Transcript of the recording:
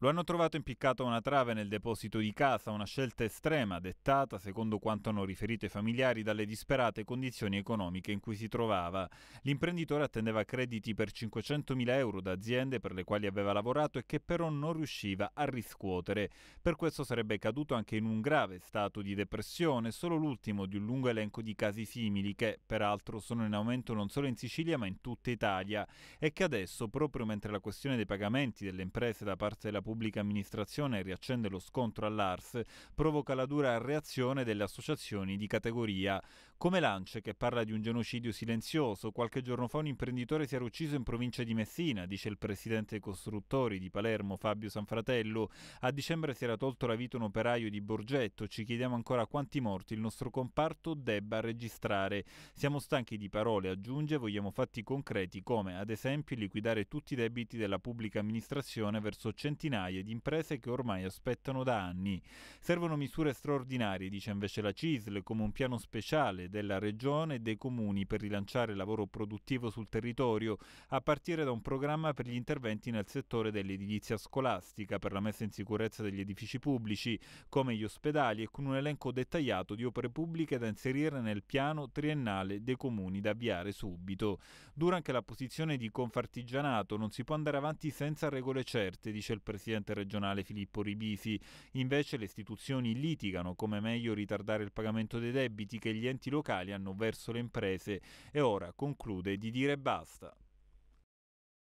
Lo hanno trovato impiccato a una trave nel deposito di casa, una scelta estrema dettata, secondo quanto hanno riferito i familiari, dalle disperate condizioni economiche in cui si trovava. L'imprenditore attendeva crediti per 500.000 euro da aziende per le quali aveva lavorato e che però non riusciva a riscuotere. Per questo sarebbe caduto anche in un grave stato di depressione, solo l'ultimo di un lungo elenco di casi simili che, peraltro, sono in aumento non solo in Sicilia ma in tutta Italia e che adesso, proprio mentre la questione dei pagamenti delle imprese da parte della pubblica amministrazione riaccende lo scontro all'ARS provoca la dura reazione delle associazioni di categoria. Come Lance, che parla di un genocidio silenzioso, qualche giorno fa un imprenditore si era ucciso in provincia di Messina, dice il presidente dei costruttori di Palermo Fabio Sanfratello. A dicembre si era tolto la vita un operaio di Borgetto, ci chiediamo ancora quanti morti il nostro comparto debba registrare. Siamo stanchi di parole, aggiunge, vogliamo fatti concreti come ad esempio liquidare tutti i debiti della pubblica amministrazione verso centinaia centinaia di imprese che ormai aspettano da anni. Servono misure straordinarie, dice invece la CISL, come un piano speciale della regione e dei comuni per rilanciare il lavoro produttivo sul territorio, a partire da un programma per gli interventi nel settore dell'edilizia scolastica, per la messa in sicurezza degli edifici pubblici, come gli ospedali, e con un elenco dettagliato di opere pubbliche da inserire nel piano triennale dei comuni da avviare subito. Dura anche la posizione di Confartigianato, non si può andare avanti senza regole certe, dice il Presidente presidente regionale Filippo Ribisi. Invece le istituzioni litigano come meglio ritardare il pagamento dei debiti che gli enti locali hanno verso le imprese e ora conclude di dire basta.